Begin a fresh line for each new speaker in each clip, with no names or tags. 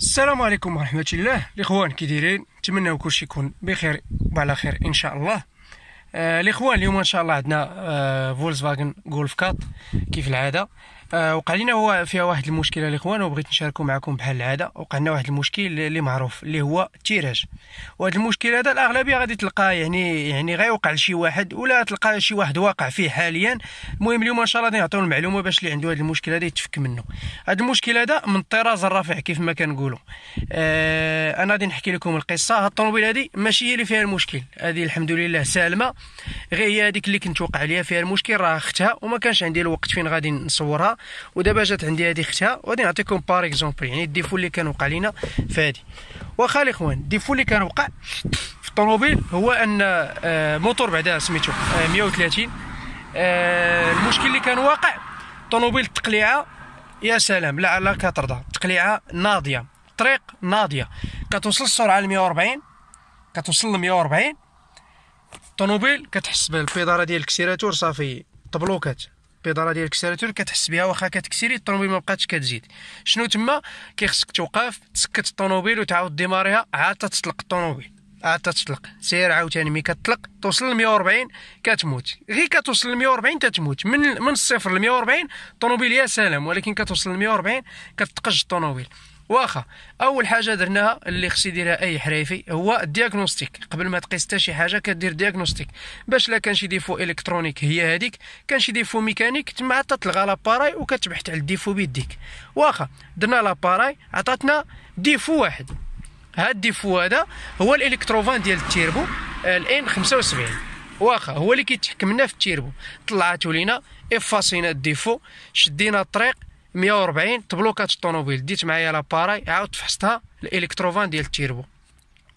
السلام عليكم ورحمه الله الاخوان كي دايرين نتمنى كلشي يكون بخير وعلى خير ان شاء الله آه، الاخوان اليوم ان شاء الله عندنا فولكس فاجن جولف كات كيف العاده آه، وقع لنا هو فيها واحد المشكله الاخوان وبغيت نشاركو معكم بحال العاده وقع لنا واحد المشكل اللي معروف اللي هو التيراج وهذا المشكل هذا الاغلبيه غادي تلقاه يعني يعني غيوقع لشي واحد ولا تلقى شي واحد واقع فيه حاليا المهم اليوم ان شاء الله غادي نعطيو المعلومه باش اللي عنده هذا المشكل هذا يتفك منه هذا المشكل هذا من الطراز الرفيع كيف ما كنقولوا آه انا غادي نحكي لكم القصه هاد الطوموبيل هذه ماشي هي اللي فيها المشكل هذه الحمد لله سالمه غير هي هذيك اللي كنت وقع عليها فيها المشكل راه اختها وما كانش عندي الوقت فين غادي نصورها ودابا جات عندي هادي اختها وغادي نعطيكم بار اكزومبل يعني الديفو اللي كان وقع لينا في هادي واخا الاخوان الديفو اللي كان وقع في الطوموبيل هو ان آه، موتور بعدا سميتو 130 آه، آه، المشكل اللي كان واقع طوموبيل التقليعه يا سلام لا على كترضى التقليعه ناضيه الطريق ناضيه كتوصل السرعه ل 140 كتوصل ل 140 الطوموبيل كتحس بالبيضاره ديال الكسيراتور صافي تبلوكات البيداله ديالك كسراتور كتحس بها واخا كتكسيري الطوموبيل ما بقاتش كتزيد شنو تما كيخصك توقف تسكت الطوموبيل وتعاود ديماريها عاد تطلق الطوموبيل عاد تطلق سير عاوتاني مي كتطلق توصل ل 140 كتموت غير كتوصل ل 140 تتموت من من الصفر ل 140 الطوموبيل يا سلام ولكن كتوصل ل 140 كتقج الطوموبيل واخا اول حاجه درناها اللي خص يديرها اي حريفي هو الدياغنوستيك قبل ما تقيس حتى شي حاجه كدير دياغنوستيك باش لا كان شي ديفو الكترونيك هي هذيك كان شي ديفو ميكانيك تما تلغى لاباراي وكتبحث على الديفو بيديك واخا درنا لاباراي عطاتنا ديفو واحد هاد الديفو هذا هو الالكتروفان ديال التيربو الان 75 واخا هو اللي كيتحكم لنا في التيربو طلعاتو لينا افاصينا الديفو شدينا الطريق 140 تبلوكات الطوموبيل ديت معايا لاباراي عاود فحصتها الالكتروفان ديال التيربو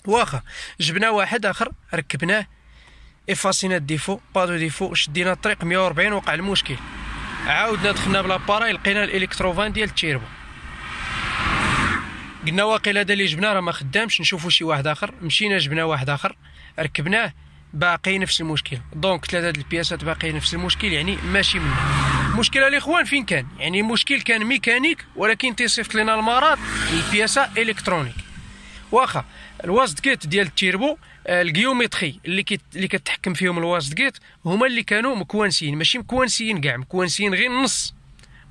واخا جبنا واحد اخر ركبناه افاسينا الديفو با دو ديفو شدينا الطريق 140 وقع المشكل عاودنا دخلنا بلاباراي لقينا الالكتروفان ديال التيربو قلنا واقيلا هذا اللي جبناه راه ما خدامش نشوفوا شي واحد اخر مشينا جبنا واحد اخر ركبناه باقي نفس المشكل دونك ثلاثه د البياسات باقي نفس المشكل يعني ماشي منها المشكله الاخوان فين كان يعني المشكل كان ميكانيك ولكن تيصيفط لنا المرض البياسه الكترونيك واخا الواسط جيت ديال التيربو آه، الجيومتري اللي كت... اللي كتحكم فيهم الواسط جيت هما اللي كانوا مكوانسيين ماشي مكوانسيين كاع مكوانسيين غير النص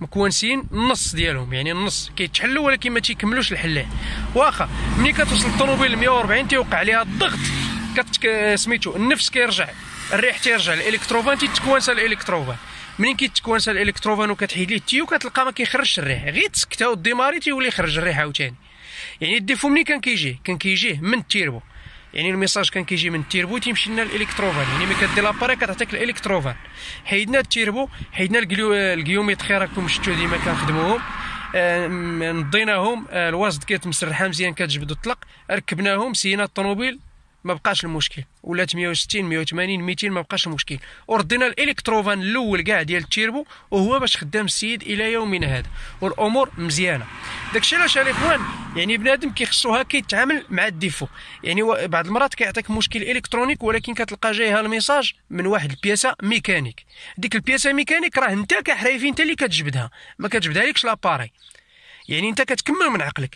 مكونسين النص ديالهم يعني النص كيتحلوا ولكن ما تيكملوش الحلاه واخا ملي كتوصل الطوموبيل 140 تيوقع عليها الضغط كت آه، سميتو النفس كيرجع الريح تيرجع الالكتروفان تيتكونس الالكتروفان منين كيتكونسا الالكتروفان وكتحيد ليه التيو كتلقى ما كيخرجش الريح غير تسكتها وديماري تيولي يخرج الريح عاوتاني يعني الديفو منين كان كيجي كان كيجي من التيربو يعني الميساج كان كيجي من التيربو تيمشي لنا الالكتروفان يعني ملي كدير لاباري كتعطيك الالكتروفان حيدنا التيربو حيدنا الجليو راكم شفتو ديما كنخدموهم آه، نضيناهم آه، الوسط مسرحه مزيان كتجبد الطلق ركبناهم سينا الطوموبيل ما بقاش المشكل ولات 160 180 200 ما بقاش المشكل وردينا الالكتروفان الاول كاع ديال التيربو وهو باش خدام السيد الى يومنا هذا والامور مزيانه داكشي علاش الاخوان يعني بنادم كيخصو هكا يتعامل مع الديفو يعني بعض المرات كيعطيك مشكل الكترونيك ولكن كتلقى جايها الميساج من واحد البياسه ميكانيك ديك البياسه ميكانيك راه انت كحريفي انت اللي كتجبدها ما كتجبدها لكش لاباري يعني انت كتكمل من عقلك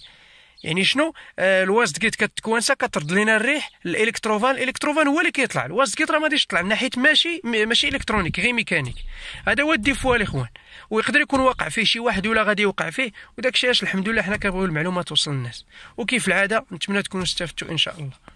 يعني شنو آه الواست جيت كتكوانسا كترد لنا الريح الالكتروفان الالكتروفان هو اللي كيطلع الواست جيت راه ما غاديش تطلع من ناحيه ماشي ماشي الكترونيك غير ميكانيك هذا هو الديفوا الاخوان ويقدر يكون واقع فيه شي واحد ولا غادي يوقع فيه وداك الشيء الحمد لله حنا كنبغيو المعلومات توصل للناس وكيف العاده نتمنى تكونوا استفدتوا ان شاء الله